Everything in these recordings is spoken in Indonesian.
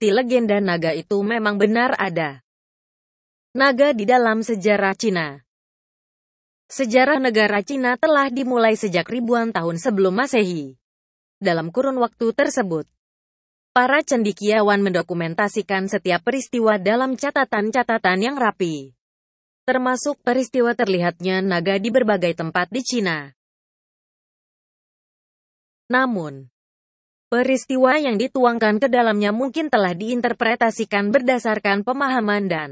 Di legenda naga itu memang benar ada. Naga di dalam sejarah Cina Sejarah negara Cina telah dimulai sejak ribuan tahun sebelum masehi. Dalam kurun waktu tersebut, para cendikiawan mendokumentasikan setiap peristiwa dalam catatan-catatan yang rapi. Termasuk peristiwa terlihatnya naga di berbagai tempat di Cina. Namun, Peristiwa yang dituangkan ke dalamnya mungkin telah diinterpretasikan berdasarkan pemahaman dan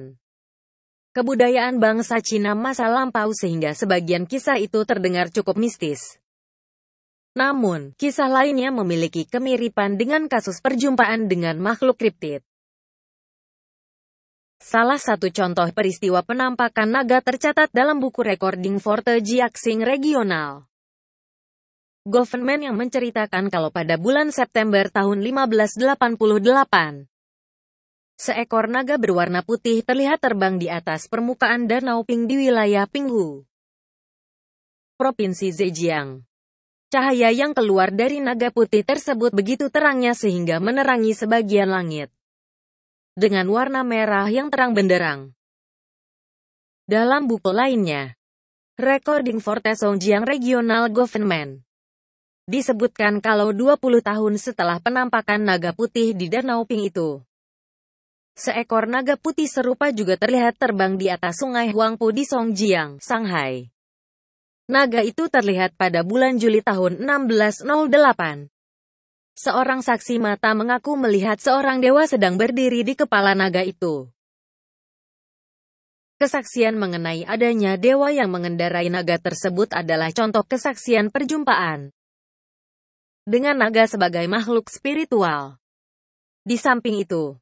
kebudayaan bangsa Cina masa lampau sehingga sebagian kisah itu terdengar cukup mistis. Namun, kisah lainnya memiliki kemiripan dengan kasus perjumpaan dengan makhluk kriptid. Salah satu contoh peristiwa penampakan naga tercatat dalam buku recording Forte Jiaxing regional. Government yang menceritakan kalau pada bulan September tahun 1588, seekor naga berwarna putih terlihat terbang di atas permukaan Danau Ping di wilayah Pinghu, Provinsi Zhejiang. Cahaya yang keluar dari naga putih tersebut begitu terangnya sehingga menerangi sebagian langit. Dengan warna merah yang terang benderang. Dalam buku lainnya, Recording for Tesongjiang Regional Government. Disebutkan kalau 20 tahun setelah penampakan naga putih di Danau Ping itu, seekor naga putih serupa juga terlihat terbang di atas sungai Huangpu di Songjiang, Shanghai. Naga itu terlihat pada bulan Juli tahun 1608. Seorang saksi mata mengaku melihat seorang dewa sedang berdiri di kepala naga itu. Kesaksian mengenai adanya dewa yang mengendarai naga tersebut adalah contoh kesaksian perjumpaan dengan naga sebagai makhluk spiritual. Di samping itu,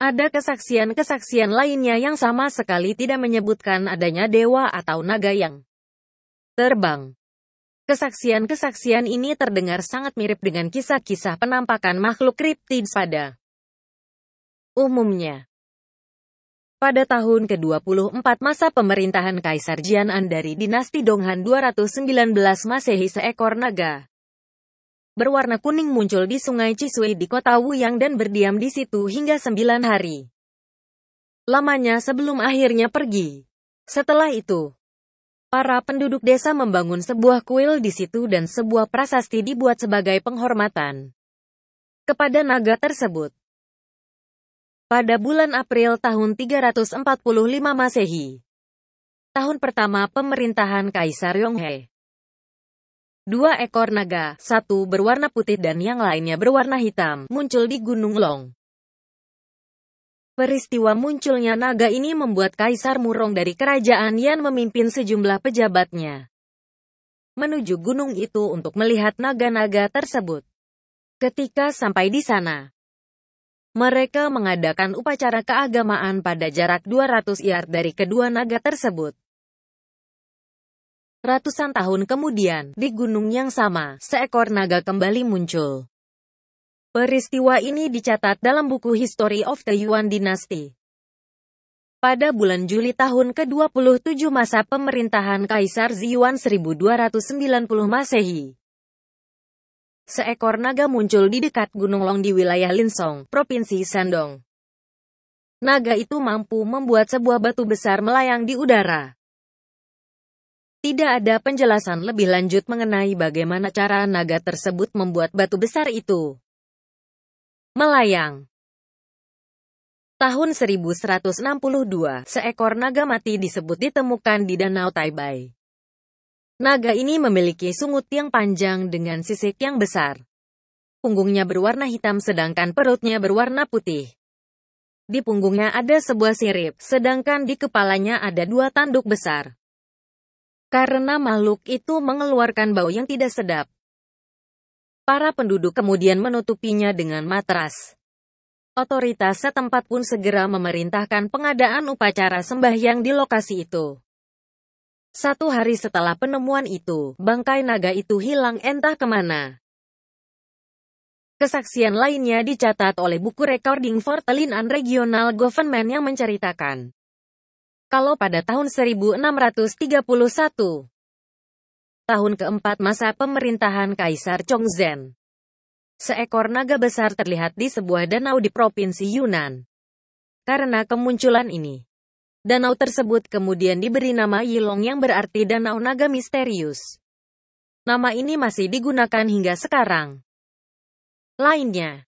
ada kesaksian-kesaksian lainnya yang sama sekali tidak menyebutkan adanya dewa atau naga yang terbang. Kesaksian-kesaksian ini terdengar sangat mirip dengan kisah-kisah penampakan makhluk kriptid pada umumnya. Pada tahun ke-24 masa pemerintahan Kaisar Jian'an dari dinasti Donghan 219 Masehi seekor naga berwarna kuning muncul di sungai Cisui di kota Wuyang dan berdiam di situ hingga sembilan hari. Lamanya sebelum akhirnya pergi. Setelah itu, para penduduk desa membangun sebuah kuil di situ dan sebuah prasasti dibuat sebagai penghormatan kepada naga tersebut. Pada bulan April tahun 345 Masehi, tahun pertama pemerintahan Kaisar Yonghe, Dua ekor naga, satu berwarna putih dan yang lainnya berwarna hitam, muncul di Gunung Long. Peristiwa munculnya naga ini membuat Kaisar Murong dari kerajaan Yan memimpin sejumlah pejabatnya menuju gunung itu untuk melihat naga-naga tersebut. Ketika sampai di sana, mereka mengadakan upacara keagamaan pada jarak 200 yard dari kedua naga tersebut. Ratusan tahun kemudian, di gunung yang sama, seekor naga kembali muncul. Peristiwa ini dicatat dalam buku History of the Yuan Dynasty. Pada bulan Juli tahun ke-27 masa pemerintahan Kaisar Ziyuan 1290 Masehi, seekor naga muncul di dekat Gunung Long di wilayah Linsong, Provinsi Shandong. Naga itu mampu membuat sebuah batu besar melayang di udara. Tidak ada penjelasan lebih lanjut mengenai bagaimana cara naga tersebut membuat batu besar itu melayang. Tahun 1162, seekor naga mati disebut ditemukan di Danau Taibai. Naga ini memiliki sungut yang panjang dengan sisik yang besar. Punggungnya berwarna hitam sedangkan perutnya berwarna putih. Di punggungnya ada sebuah sirip, sedangkan di kepalanya ada dua tanduk besar. Karena makhluk itu mengeluarkan bau yang tidak sedap. Para penduduk kemudian menutupinya dengan matras. Otoritas setempat pun segera memerintahkan pengadaan upacara sembahyang di lokasi itu. Satu hari setelah penemuan itu, bangkai naga itu hilang entah kemana. Kesaksian lainnya dicatat oleh buku recording for Regional Government yang menceritakan kalau pada tahun 1631, tahun keempat masa pemerintahan Kaisar Chongzhen, seekor naga besar terlihat di sebuah danau di Provinsi Yunnan. Karena kemunculan ini, danau tersebut kemudian diberi nama Yilong yang berarti danau naga misterius. Nama ini masih digunakan hingga sekarang. Lainnya,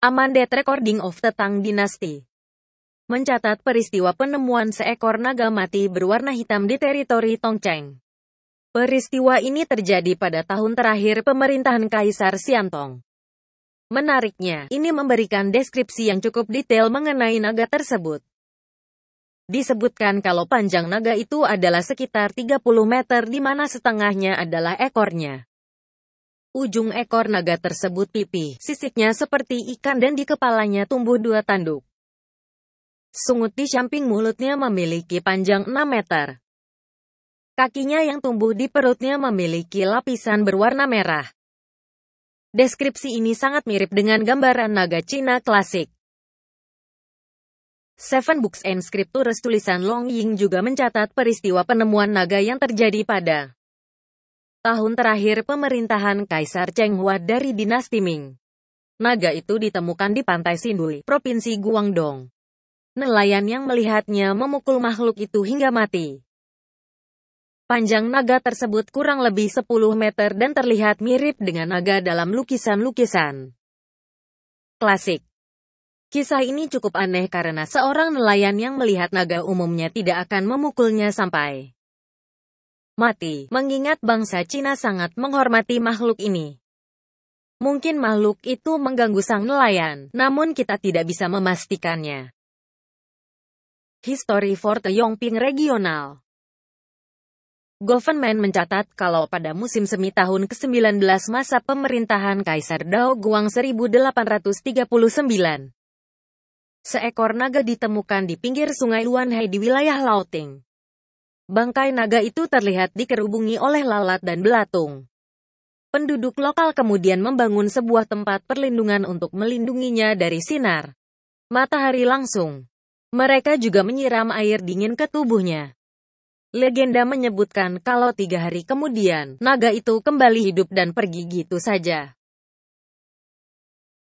Amanda Recording of the Tang Dynasty mencatat peristiwa penemuan seekor naga mati berwarna hitam di teritori Tongcheng. Peristiwa ini terjadi pada tahun terakhir pemerintahan Kaisar Xiantong. Menariknya, ini memberikan deskripsi yang cukup detail mengenai naga tersebut. Disebutkan kalau panjang naga itu adalah sekitar 30 meter di mana setengahnya adalah ekornya. Ujung ekor naga tersebut pipih, sisiknya seperti ikan dan di kepalanya tumbuh dua tanduk. Sungut di samping mulutnya memiliki panjang 6 meter. Kakinya yang tumbuh di perutnya memiliki lapisan berwarna merah. Deskripsi ini sangat mirip dengan gambaran naga Cina klasik. Seven Books and Scriptures tulisan Long Ying juga mencatat peristiwa penemuan naga yang terjadi pada tahun terakhir pemerintahan Kaisar Cheng Hua dari dinasti Ming. Naga itu ditemukan di pantai Sindui, Provinsi Guangdong nelayan yang melihatnya memukul makhluk itu hingga mati. Panjang naga tersebut kurang lebih 10 meter dan terlihat mirip dengan naga dalam lukisan-lukisan klasik. Kisah ini cukup aneh karena seorang nelayan yang melihat naga umumnya tidak akan memukulnya sampai mati, mengingat bangsa Cina sangat menghormati makhluk ini. Mungkin makhluk itu mengganggu sang nelayan, namun kita tidak bisa memastikannya. History for the Yongping Regional Government mencatat kalau pada musim semi tahun ke-19 masa pemerintahan Kaisar Dao Guang 1839, seekor naga ditemukan di pinggir sungai Luanhai di wilayah Lauting. Bangkai naga itu terlihat dikerubungi oleh lalat dan belatung. Penduduk lokal kemudian membangun sebuah tempat perlindungan untuk melindunginya dari sinar matahari langsung. Mereka juga menyiram air dingin ke tubuhnya. Legenda menyebutkan kalau tiga hari kemudian, naga itu kembali hidup dan pergi gitu saja.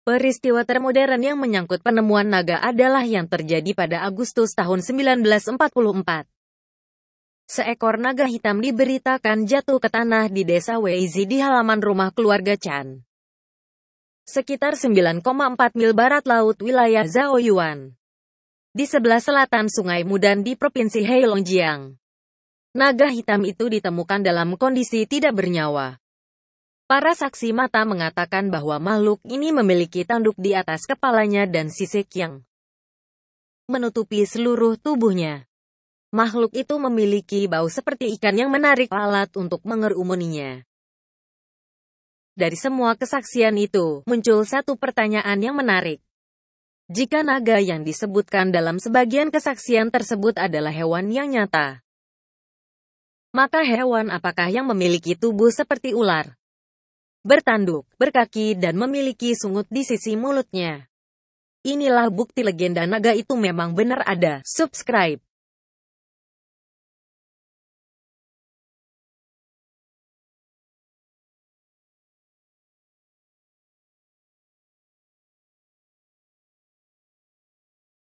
Peristiwa termodern yang menyangkut penemuan naga adalah yang terjadi pada Agustus tahun 1944. Seekor naga hitam diberitakan jatuh ke tanah di desa Weizi di halaman rumah keluarga Chan. Sekitar 9,4 mil barat laut wilayah Zhaoyuan di sebelah selatan Sungai Mudan di Provinsi Heilongjiang. Naga hitam itu ditemukan dalam kondisi tidak bernyawa. Para saksi mata mengatakan bahwa makhluk ini memiliki tanduk di atas kepalanya dan sisik yang menutupi seluruh tubuhnya. Makhluk itu memiliki bau seperti ikan yang menarik alat untuk mengerumuninya. Dari semua kesaksian itu, muncul satu pertanyaan yang menarik jika naga yang disebutkan dalam sebagian kesaksian tersebut adalah hewan yang nyata. Maka hewan apakah yang memiliki tubuh seperti ular? Bertanduk, berkaki dan memiliki sungut di sisi mulutnya. Inilah bukti legenda naga itu memang benar ada. Subscribe.